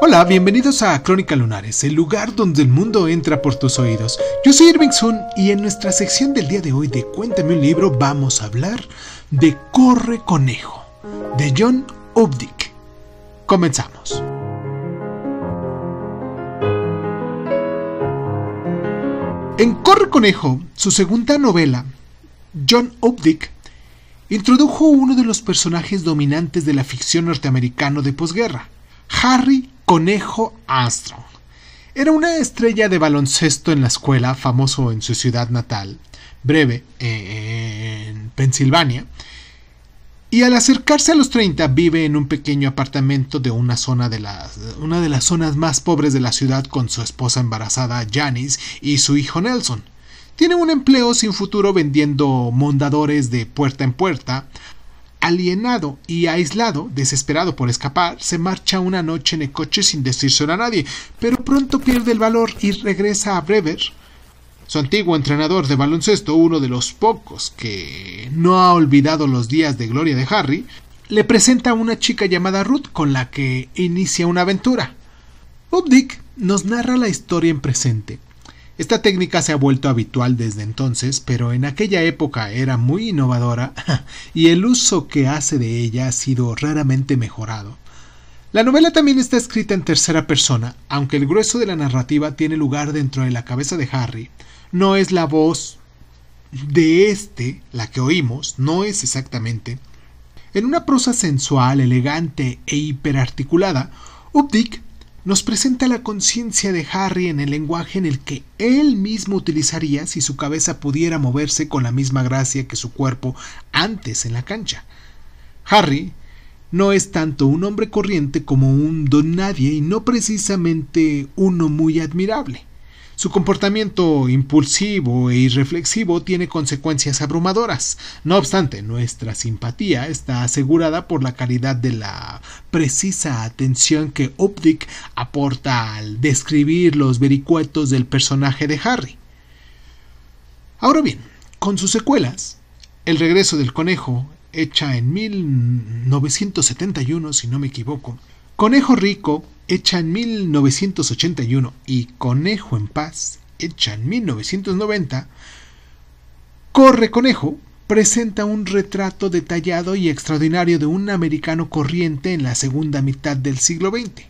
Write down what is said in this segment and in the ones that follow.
Hola, bienvenidos a Crónica Lunares, el lugar donde el mundo entra por tus oídos. Yo soy Irving Sun y en nuestra sección del día de hoy de Cuéntame un libro vamos a hablar de Corre Conejo, de John Updick. Comenzamos. En Corre Conejo, su segunda novela, John Updick introdujo uno de los personajes dominantes de la ficción norteamericana de posguerra, Harry Conejo Armstrong. Era una estrella de baloncesto en la escuela, famoso en su ciudad natal, breve, en Pensilvania, y al acercarse a los 30 vive en un pequeño apartamento de una zona de las, una de las zonas más pobres de la ciudad con su esposa embarazada Janice y su hijo Nelson. Tiene un empleo sin futuro vendiendo mondadores de puerta en puerta, Alienado y aislado, desesperado por escapar, se marcha una noche en el coche sin decírselo a nadie, pero pronto pierde el valor y regresa a Brever, su antiguo entrenador de baloncesto, uno de los pocos que no ha olvidado los días de gloria de Harry, le presenta a una chica llamada Ruth con la que inicia una aventura. Updick nos narra la historia en presente, esta técnica se ha vuelto habitual desde entonces, pero en aquella época era muy innovadora y el uso que hace de ella ha sido raramente mejorado. La novela también está escrita en tercera persona, aunque el grueso de la narrativa tiene lugar dentro de la cabeza de Harry. No es la voz de este la que oímos, no es exactamente. En una prosa sensual, elegante e hiperarticulada, Updick nos presenta la conciencia de Harry en el lenguaje en el que él mismo utilizaría si su cabeza pudiera moverse con la misma gracia que su cuerpo antes en la cancha. Harry no es tanto un hombre corriente como un don nadie y no precisamente uno muy admirable. Su comportamiento impulsivo e irreflexivo tiene consecuencias abrumadoras. No obstante, nuestra simpatía está asegurada por la calidad de la precisa atención que Optic aporta al describir los vericuetos del personaje de Harry. Ahora bien, con sus secuelas, El regreso del conejo, hecha en 1971 si no me equivoco, Conejo Rico hecha en 1981 y Conejo en Paz, hecha en 1990, Corre Conejo presenta un retrato detallado y extraordinario de un americano corriente en la segunda mitad del siglo XX.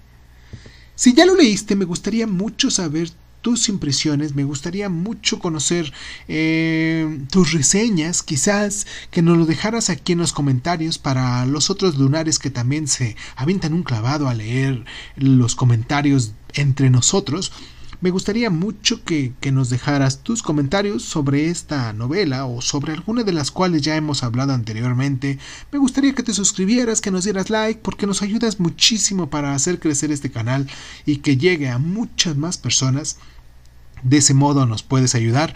Si ya lo leíste, me gustaría mucho saber tus impresiones, me gustaría mucho conocer eh, tus reseñas, quizás que nos lo dejaras aquí en los comentarios para los otros lunares que también se avientan un clavado a leer los comentarios entre nosotros. Me gustaría mucho que, que, nos dejaras tus comentarios sobre esta novela o sobre alguna de las cuales ya hemos hablado anteriormente. Me gustaría que te suscribieras, que nos dieras like, porque nos ayudas muchísimo para hacer crecer este canal y que llegue a muchas más personas. De ese modo nos puedes ayudar.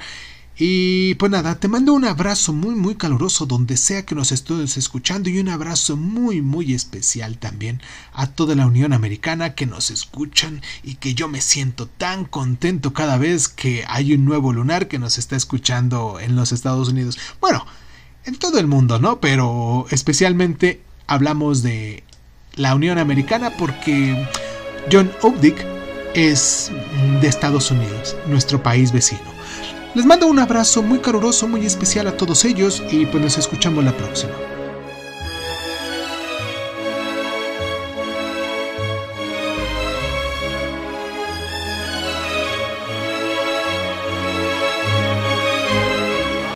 Y pues nada, te mando un abrazo muy muy caluroso donde sea que nos estés escuchando y un abrazo muy muy especial también a toda la Unión Americana que nos escuchan y que yo me siento tan contento cada vez que hay un nuevo lunar que nos está escuchando en los Estados Unidos. Bueno, en todo el mundo, ¿no? Pero especialmente hablamos de la Unión Americana porque John Updick es de Estados Unidos, nuestro país vecino. Les mando un abrazo muy caluroso, muy especial a todos ellos y pues nos escuchamos la próxima.